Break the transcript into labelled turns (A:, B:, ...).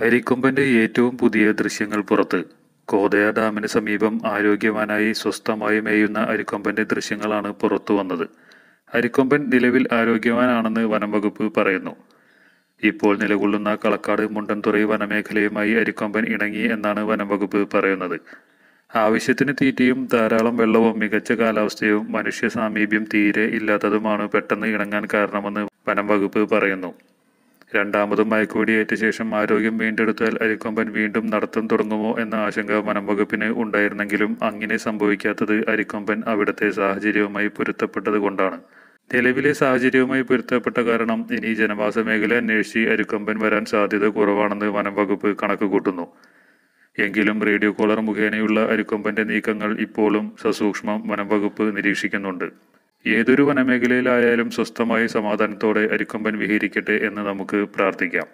A: ഹരിക്കൊമ്പന്റെ ഏറ്റവും പുതിയ ദൃശ്യങ്ങൾ പുറത്ത് കോതയ ഡാമിന് സമീപം ആരോഗ്യവാനായി സ്വസ്ഥമായി മേയുന്ന അരിക്കൊമ്പന്റെ ദൃശ്യങ്ങളാണ് പുറത്തു വന്നത് അരിക്കൊമ്പൻ നിലവിൽ ആരോഗ്യവാനാണെന്ന് വനം വകുപ്പ് പറയുന്നു ഇപ്പോൾ നിലകൊള്ളുന്ന കളക്കാട് മുണ്ടൻതുറൈ വനമേഖലയുമായി അരിക്കൊമ്പൻ ഇണങ്ങി എന്നാണ് വനം വകുപ്പ് പറയുന്നത് ആവശ്യത്തിന് തീറ്റയും ധാരാളം വെള്ളവും മികച്ച കാലാവസ്ഥയും മനുഷ്യ സാമീപ്യം തീരെ ഇല്ലാത്തതുമാണ് പെട്ടെന്ന് ഇണങ്ങാൻ കാരണമെന്ന് വനം വകുപ്പ് പറയുന്നു രണ്ടാമതും മയക്കുവെടിയേറ്റ ശേഷം ആരോഗ്യം വീണ്ടെടുത്താൽ അരിക്കൊമ്പൻ വീണ്ടും നടത്തം തുടങ്ങുമോ എന്ന ആശങ്ക വനംവകുപ്പിന് ഉണ്ടായിരുന്നെങ്കിലും അങ്ങനെ സംഭവിക്കാത്തത് അരിക്കൊമ്പൻ അവിടുത്തെ സാഹചര്യവുമായി പൊരുത്തപ്പെട്ടത് കൊണ്ടാണ് നിലവിലെ സാഹചര്യവുമായി പൊരുത്തപ്പെട്ട കാരണം ഇനി ജനവാസ മേഖല അന്വേഷിച്ച് അരിക്കൊമ്പൻ വരാൻ സാധ്യത കുറവാണെന്ന് വനംവകുപ്പ് കണക്ക് കൂട്ടുന്നു എങ്കിലും റേഡിയോ കോളർ മുഖേനയുള്ള അരിക്കൊമ്പന്റെ നീക്കങ്ങൾ ഇപ്പോഴും സസൂക്ഷ്മം വനംവകുപ്പ് നിരീക്ഷിക്കുന്നുണ്ട് ഏതൊരു വനമേഖലയിലായാലും സ്വസ്ഥമായി സമാധാനത്തോടെ അരിക്കൊമ്പൻ വിഹരിക്കട്ടെ എന്ന് നമുക്ക് പ്രാർത്ഥിക്കാം